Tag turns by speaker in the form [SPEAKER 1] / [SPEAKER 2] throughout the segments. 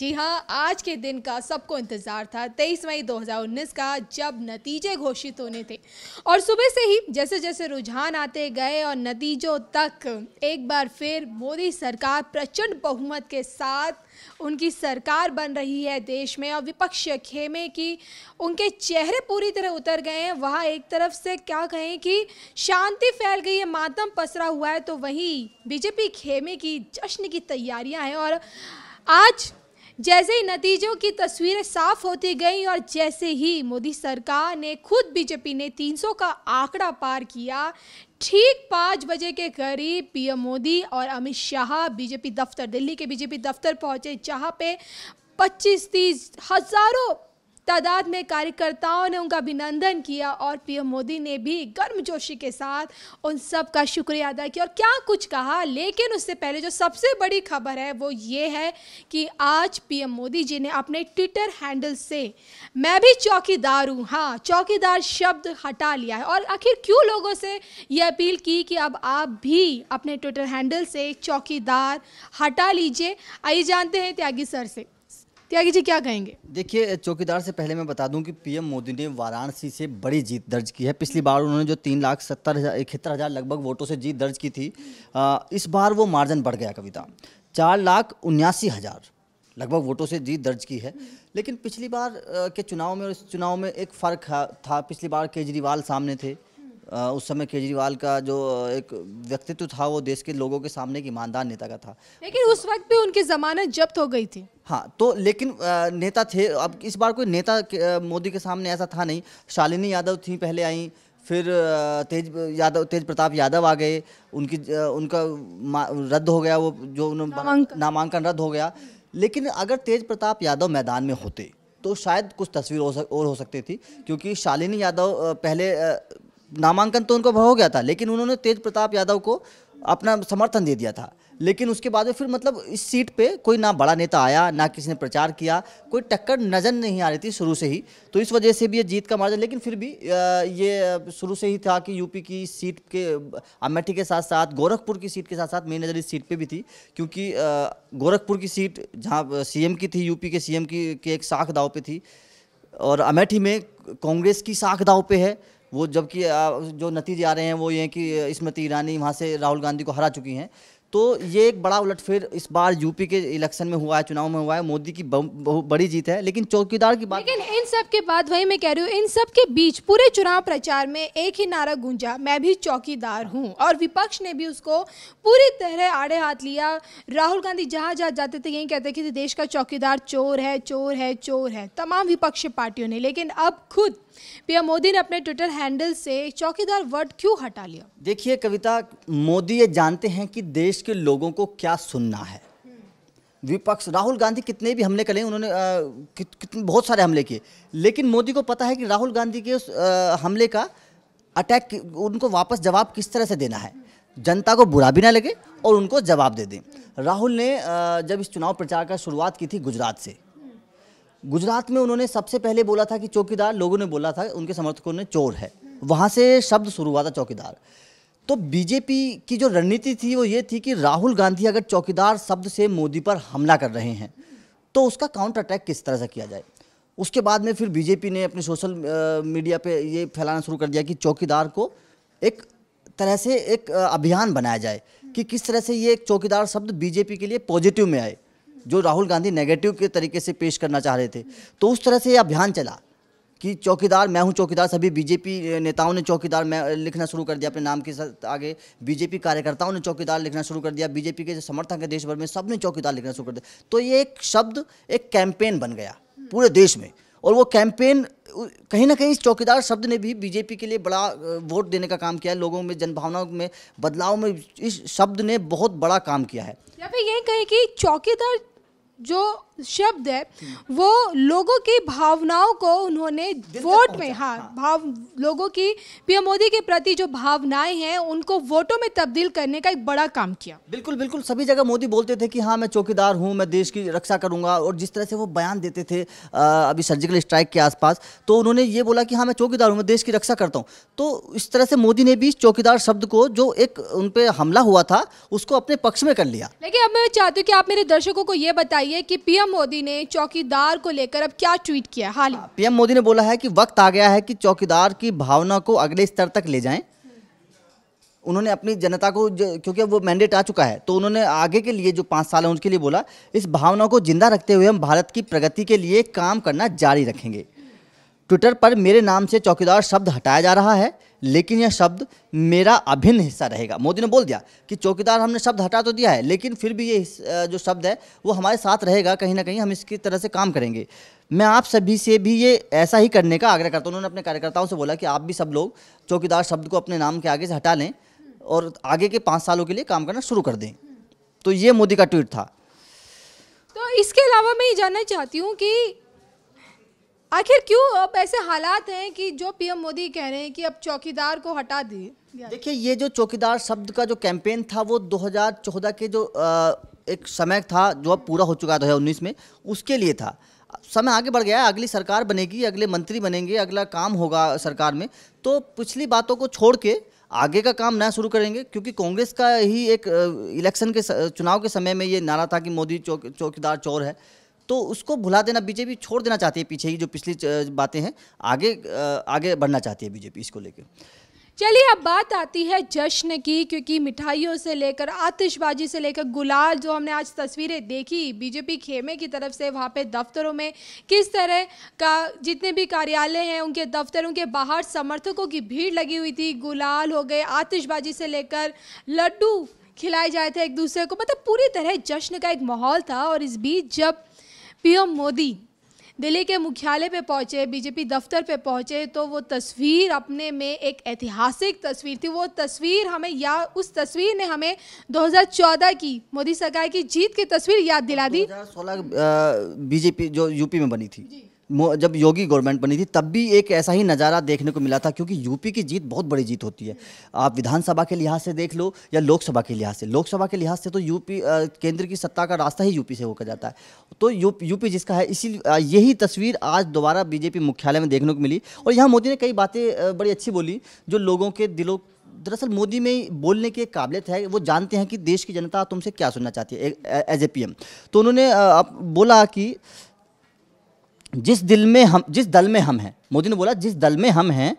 [SPEAKER 1] जी हाँ आज के दिन का सबको इंतज़ार था 23 मई 2019 का जब नतीजे घोषित होने थे और सुबह से ही जैसे जैसे रुझान आते गए और नतीजों तक एक बार फिर मोदी सरकार प्रचंड बहुमत के साथ उनकी सरकार बन रही है देश में और विपक्ष खेमे की उनके चेहरे पूरी तरह उतर गए हैं वहाँ एक तरफ से क्या कहें कि शांति फैल गई है मातम पसरा हुआ है तो वहीं बीजेपी खेमे की जश्न की तैयारियां हैं और आज जैसे ही नतीजों की तस्वीरें साफ होती गईं और जैसे ही मोदी सरकार ने खुद बीजेपी ने 300 का आंकड़ा पार किया ठीक पाँच बजे के करीब पीएम मोदी और अमित शाह बीजेपी दफ्तर दिल्ली के बीजेपी दफ्तर पहुंचे जहां पे पच्चीस तीस हजारों तादाद में कार्यकर्ताओं ने उनका अभिनंदन किया और पीएम मोदी ने भी गर्मजोशी के साथ उन सब का शुक्रिया अदा किया और क्या कुछ कहा लेकिन उससे पहले जो सबसे बड़ी खबर है वो ये है कि आज पीएम मोदी जी ने अपने ट्विटर हैंडल से मैं भी चौकीदार हूँ हाँ चौकीदार शब्द हटा लिया है और आखिर क्यों लोगों से ये अपील की कि अब आप भी अपने ट्विटर हैंडल से चौकीदार हटा लीजिए आइए जानते हैं त्यागी सर से त्यागी जी क्या कहेंगे
[SPEAKER 2] देखिए चौकीदार से पहले मैं बता दूं कि पीएम मोदी ने वाराणसी से बड़ी जीत दर्ज की है पिछली बार उन्होंने जो तीन लाख सत्तर हज़ार इकहत्तर हज़ार लगभग वोटों से जीत दर्ज की थी इस बार वो मार्जिन बढ़ गया कविता चार लाख उन्यासी हज़ार लगभग वोटों से जीत दर्ज की है लेकिन पिछली बार के चुनाव में और इस चुनाव में एक फ़र्क था पिछली बार केजरीवाल सामने थे उस समय केजरीवाल का जो एक व्यक्तित्व था वो देश के लोगों के सामने एक ईमानदार नेता का था
[SPEAKER 1] लेकिन उस वक्त भी उनकी जमानत जब्त हो गई थी
[SPEAKER 2] हाँ तो लेकिन नेता थे अब इस बार कोई नेता मोदी के सामने ऐसा था नहीं शालिनी यादव थी पहले आई फिर तेज यादव तेज प्रताप यादव आ गए उनकी उनका रद्द हो गया वो जो उन्होंने नामांकन रद्द हो गया लेकिन अगर तेज प्रताप यादव मैदान में होते तो शायद कुछ तस्वीर और हो सकती थी क्योंकि शालिनी यादव पहले नामांकन तो उनको हो गया था लेकिन उन्होंने तेज प्रताप यादव को अपना समर्थन दे दिया था लेकिन उसके बाद में फिर मतलब इस सीट पे कोई ना बड़ा नेता आया ना किसी ने प्रचार किया कोई टक्कर नज़र नहीं आ रही थी शुरू से ही तो इस वजह से भी ये जीत का मार्जन लेकिन फिर भी ये शुरू से ही था कि यूपी की सीट के अमेठी के साथ साथ गोरखपुर की सीट के साथ साथ मेरी नज़र इस सीट पर भी थी क्योंकि गोरखपुर की सीट जहाँ सी की थी यूपी के एम की के एक साख दाव पर थी और अमेठी में कांग्रेस की साख दाव पर है वो जबकि जो नतीजे आ रहे हैं वो ये हैं कि स्मृति ईरानी वहाँ से राहुल गांधी को हरा चुकी हैं तो ये एक बड़ा उलटफेर इस बार यूपी के इलेक्शन में हुआ है चुनाव में हुआ है मोदी की बहुत बड़ी जीत है लेकिन चौकीदार की बात
[SPEAKER 1] लेकिन इन सब के बाद वही मैं कह रही हूँ इन सब के बीच पूरे चुनाव प्रचार में एक ही नारा गूंजा मैं भी चौकीदार हूँ और विपक्ष ने भी उसको पूरी तरह आड़े हाथ लिया राहुल गांधी जहाँ जहाँ जाते थे यही कहते थे देश का चौकीदार चोर है चोर है चोर है तमाम विपक्षी पार्टियों ने लेकिन अब खुद पीएम मोदी ने अपने ट्विटर हैंडल से चौकीदार वर्ड क्यों हटा लिया
[SPEAKER 2] देखिए कविता मोदी ये जानते हैं कि देश देश के लोगों को क्या सुनना है विपक्ष राहुल गांधी कितने भी हमले करें उन्होंने कितने बहुत सारे हमले किए लेकिन मोदी को पता है कि राहुल गांधी के उस आ, हमले का अटैक उनको वापस जवाब किस तरह से देना है जनता को बुरा भी ना लगे और उनको जवाब दे दें राहुल ने आ, जब इस चुनाव प्रचार का शुरुआत की थी गुजरात से गुजरात में उन्होंने सबसे पहले बोला था कि चौकीदार लोगों ने बोला था उनके समर्थकों ने चोर है वहाँ से शब्द शुरू हुआ था चौकीदार तो बीजेपी की जो रणनीति थी वो ये थी कि राहुल गांधी अगर चौकीदार शब्द से मोदी पर हमला कर रहे हैं तो उसका काउंटर अटैक किस तरह से किया जाए उसके बाद में फिर बीजेपी ने अपने सोशल मीडिया पे ये फैलाना शुरू कर दिया कि चौकीदार को एक तरह से एक अभियान बनाया जाए कि किस तरह से ये एक चौकीदार शब्द बीजेपी के लिए पॉजिटिव में आए जो राहुल गांधी नेगेटिव के तरीके से पेश करना चाह रहे थे तो उस तरह से ये अभियान चला कि चौकीदार मैं हूं चौकीदार सभी बीजेपी नेताओं ने चौकीदार मैं लिखना शुरू कर दिया अपने नाम के साथ आगे बीजेपी कार्यकर्ताओं ने चौकीदार लिखना शुरू कर दिया बीजेपी के समर्थक है देश भर में सब ने चौकीदार लिखना शुरू कर दिया तो ये एक शब्द एक कैंपेन बन गया पूरे देश में और वो कैंपेन कहीं ना कहीं इस चौकीदार शब्द ने भी बीजेपी के लिए बड़ा वोट देने का काम किया है लोगों में जनभावनाओं में बदलाव में इस शब्द ने बहुत बड़ा काम किया है
[SPEAKER 1] या फिर यही कहें कि चौकीदार जो शब्द है वो लोगों की भावनाओं को उन्होंने वोट में हाँ, हाँ भाव लोगों की पीएम मोदी के प्रति जो भावनाएं हैं उनको वोटों में तब्दील करने का एक बड़ा काम किया बिल्कुल बिल्कुल सभी जगह मोदी बोलते थे कि हाँ मैं चौकीदार हूँ मैं
[SPEAKER 2] देश की रक्षा करूंगा और जिस तरह से वो बयान देते थे अभी सर्जिकल स्ट्राइक के आसपास तो उन्होंने ये बोला कि हाँ मैं चौकीदार हूँ मैं देश की रक्षा करता हूँ तो इस तरह से मोदी ने भी चौकीदार शब्द को जो एक उन पर हमला हुआ था उसको अपने पक्ष में कर लिया
[SPEAKER 1] लेकिन अब मैं चाहती हूँ कि आप मेरे दर्शकों को ये बताइए कि पीएम पीएम मोदी ने चौकीदार को लेकर अब क्या ट्वीट किया हाल
[SPEAKER 2] पीएम मोदी ने बोला है कि वक्त आ गया है कि चौकीदार की भावना को अगले स्तर तक ले जाएं उन्होंने अपनी जनता को क्योंकि वो मैंडेट आ चुका है तो उन्होंने आगे के लिए जो पाँच साल है उनके लिए बोला इस भावना को जिंदा रखते हुए हम भारत की प्रगति के लिए काम करना जारी रखेंगे ट्विटर पर मेरे नाम से चौकीदार शब्द हटाया जा रहा है लेकिन यह शब्द मेरा अभिन्न हिस्सा रहेगा मोदी ने बोल दिया कि चौकीदार हमने शब्द हटा तो दिया है लेकिन फिर भी ये जो शब्द है वो हमारे साथ रहेगा कहीं ना कहीं हम इसकी तरह से काम करेंगे मैं आप सभी से भी ये ऐसा ही करने का आग्रह करता हूँ उन्होंने अपने कार्यकर्ताओं से बोला कि आप भी सब लोग चौकीदार शब्द को अपने नाम के आगे से हटा लें और आगे के पाँच सालों के लिए काम करना शुरू कर दें तो ये मोदी का ट्वीट था
[SPEAKER 1] तो इसके अलावा मैं ये जानना चाहती हूँ कि आखिर क्यों अब ऐसे हालात हैं कि जो पीएम मोदी कह रहे हैं कि अब चौकीदार को हटा दिए देखिए ये जो चौकीदार
[SPEAKER 2] शब्द का जो कैंपेन था वो 2014 के जो एक समय था जो अब पूरा हो चुका दो हज़ार में उसके लिए था समय आगे बढ़ गया है अगली सरकार बनेगी अगले मंत्री बनेंगे अगला काम होगा सरकार में तो पिछली बातों को छोड़ के आगे का काम नया शुरू करेंगे क्योंकि कांग्रेस का ही एक इलेक्शन के चुनाव के समय में ये नारा था कि मोदी चौकीदार चोर है तो उसको भुला देना बीजेपी छोड़ देना चाहती है पीछे ही जो पिछली बातें हैं आगे आगे बढ़ना चाहती है बीजेपी इसको लेकर
[SPEAKER 1] चलिए अब बात आती है जश्न की क्योंकि मिठाइयों से लेकर आतिशबाजी से लेकर गुलाल जो हमने आज तस्वीरें देखी बीजेपी खेमे की तरफ से वहाँ पे दफ्तरों में किस तरह का जितने भी कार्यालय हैं उनके दफ्तरों के बाहर समर्थकों की भीड़ लगी हुई थी गुलाल हो गए आतिशबाजी से लेकर लड्डू खिलाए जाए थे एक दूसरे को मतलब पूरी तरह जश्न का एक माहौल था और इस बीच जब पीएम मोदी दिल्ली के मुख्यालय पे पहुंचे बीजेपी दफ्तर पे पहुंचे तो वो तस्वीर अपने में एक ऐतिहासिक तस्वीर थी वो तस्वीर हमें या उस तस्वीर ने हमें 2014 की मोदी सरकार की जीत की तस्वीर याद दिला दी 2016
[SPEAKER 2] बीजेपी जो यूपी में बनी थी जब योगी गवर्नमेंट बनी थी तब भी एक ऐसा ही नज़ारा देखने को मिला था क्योंकि यूपी की जीत बहुत बड़ी जीत होती है आप विधानसभा के लिहाज से देख लो या लोकसभा के लिहाज से लोकसभा के लिहाज से तो यूपी केंद्र की सत्ता का रास्ता ही यूपी से होकर जाता है तो यू, यूपी जिसका है इसी यही तस्वीर आज दोबारा बीजेपी मुख्यालय में देखने को मिली और यहाँ मोदी ने कई बातें बड़ी अच्छी बोली जो लोगों के दिलों दरअसल मोदी में बोलने की काबिलियत है वो जानते हैं कि देश की जनता तुमसे क्या सुनना चाहती है एज ए पी तो उन्होंने बोला कि जिस दिल में हम जिस दल में हम हैं मोदी ने बोला जिस दल में हम हैं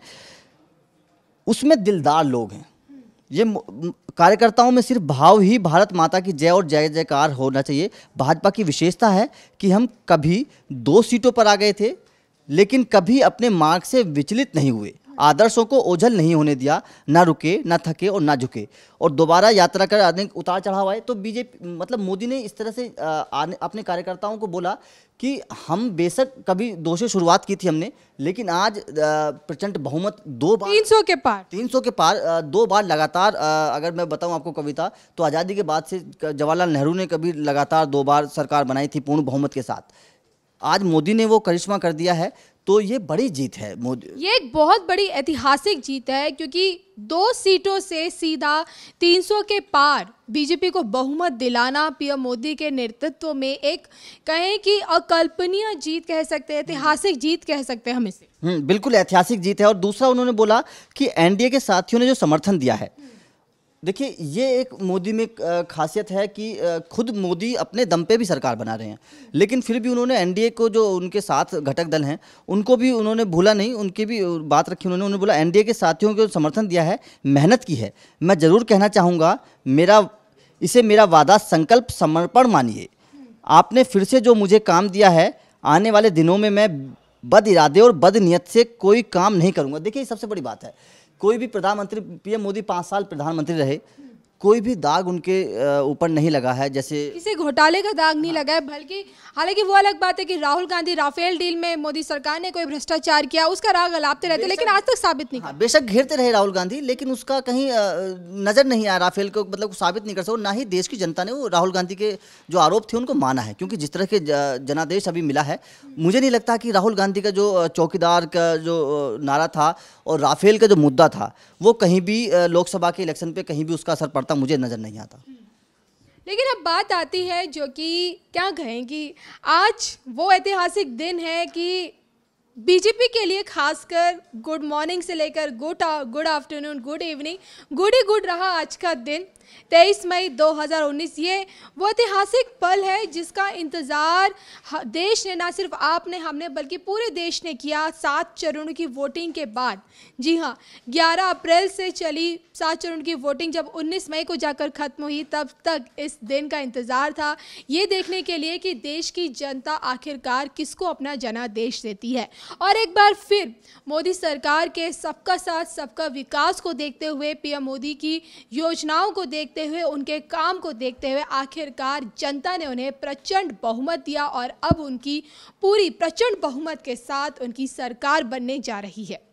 [SPEAKER 2] उसमें दिलदार लोग हैं ये कार्यकर्ताओं में सिर्फ भाव ही भारत माता की जय और जय जयकार होना चाहिए भाजपा की विशेषता है कि हम कभी दो सीटों पर आ गए थे लेकिन कभी अपने मार्ग से विचलित नहीं हुए आदर्शों को ओझल नहीं होने दिया ना रुके ना थके और ना झुके और दोबारा यात्रा कर आदि उतार चढ़ाव आए तो बीजेपी मतलब मोदी ने इस तरह से आने, अपने कार्यकर्ताओं को बोला कि हम बेशक कभी दो से शुरुआत की थी हमने लेकिन आज प्रचंड बहुमत दो बार तीन सौ के पार तीन सौ के पार दो बार लगातार अगर मैं बताऊं आपको कविता तो आज़ादी के बाद से जवाहरलाल नेहरू ने कभी लगातार दो बार सरकार बनाई थी पूर्ण बहुमत के साथ आज मोदी ने वो करिश्मा कर दिया है तो ये बड़ी जीत है
[SPEAKER 1] मोदी ये एक बहुत बड़ी ऐतिहासिक जीत है क्योंकि दो सीटों से सीधा 300 के पार बीजेपी को बहुमत दिलाना पीएम मोदी के नेतृत्व में एक कहें कि अकल्पनीय जीत कह सकते हैं ऐतिहासिक जीत कह सकते हैं हम इसे हम्म,
[SPEAKER 2] बिल्कुल ऐतिहासिक जीत है और दूसरा उन्होंने बोला कि एनडीए के साथियों ने जो समर्थन दिया है देखिए ये एक मोदी में खासियत है कि खुद मोदी अपने दम पे भी सरकार बना रहे हैं लेकिन फिर भी उन्होंने एनडीए को जो उनके साथ घटक दल हैं उनको भी उन्होंने भूला नहीं उनकी भी बात रखी उन्होंने उन्होंने बोला एनडीए के साथियों को समर्थन दिया है मेहनत की है मैं ज़रूर कहना चाहूँगा मेरा इसे मेरा वादा संकल्प समर्पण मानिए आपने फिर से जो मुझे काम दिया है आने वाले दिनों में मैं बद इरादे और बद नीयत से कोई काम नहीं करूँगा देखिए सबसे बड़ी बात है कोई भी प्रधानमंत्री पीएम मोदी पाँच साल प्रधानमंत्री रहे कोई भी दाग उनके ऊपर नहीं लगा है जैसे
[SPEAKER 1] किसी घोटाले का दाग नहीं लगा है बल्कि हालांकि वो अलग बात है कि राहुल गांधी राफेल डील में मोदी सरकार ने कोई भ्रष्टाचार किया उसका राग अलापते रहते लेकिन आज तक साबित नहीं हाँ,
[SPEAKER 2] बेशक घेरते रहे राहुल गांधी लेकिन उसका कहीं नजर नहीं आया राफेल को मतलब साबित नहीं कर सको ना ही देश की जनता ने वो राहुल गांधी के जो आरोप थे उनको माना है क्योंकि जिस तरह के जनादेश अभी मिला है मुझे नहीं लगता कि राहुल गांधी का जो चौकीदार का जो नारा था और राफेल का जो मुद्दा था वो कहीं भी लोकसभा के इलेक्शन पे कहीं भी उसका असर पड़ता आता मुझे नज़र नहीं आता
[SPEAKER 1] लेकिन अब बात आती है जो कि क्या कहेंगी आज वो ऐतिहासिक दिन है कि बीजेपी के लिए खासकर गुड मॉर्निंग से लेकर good good afternoon good evening good ही गुड रहा आज का दिन 23 मई 2019 ये वो ऐतिहासिक पल है जिसका इंतज़ार देश ने ना सिर्फ आपने हमने बल्कि पूरे देश ने किया सात चरणों की वोटिंग के बाद जी हाँ 11 अप्रैल से चली सात चरण की वोटिंग जब 19 मई को जाकर ख़त्म हुई तब तक इस दिन का इंतज़ार था ये देखने के लिए कि देश की जनता आखिरकार किसको अपना जनादेश देती है और एक बार फिर मोदी सरकार के सबका साथ सबका विकास को देखते हुए पीएम मोदी की योजनाओं को देखते हुए उनके काम को देखते हुए आखिरकार जनता ने उन्हें प्रचंड बहुमत दिया और अब उनकी पूरी प्रचंड बहुमत के साथ उनकी सरकार बनने जा रही है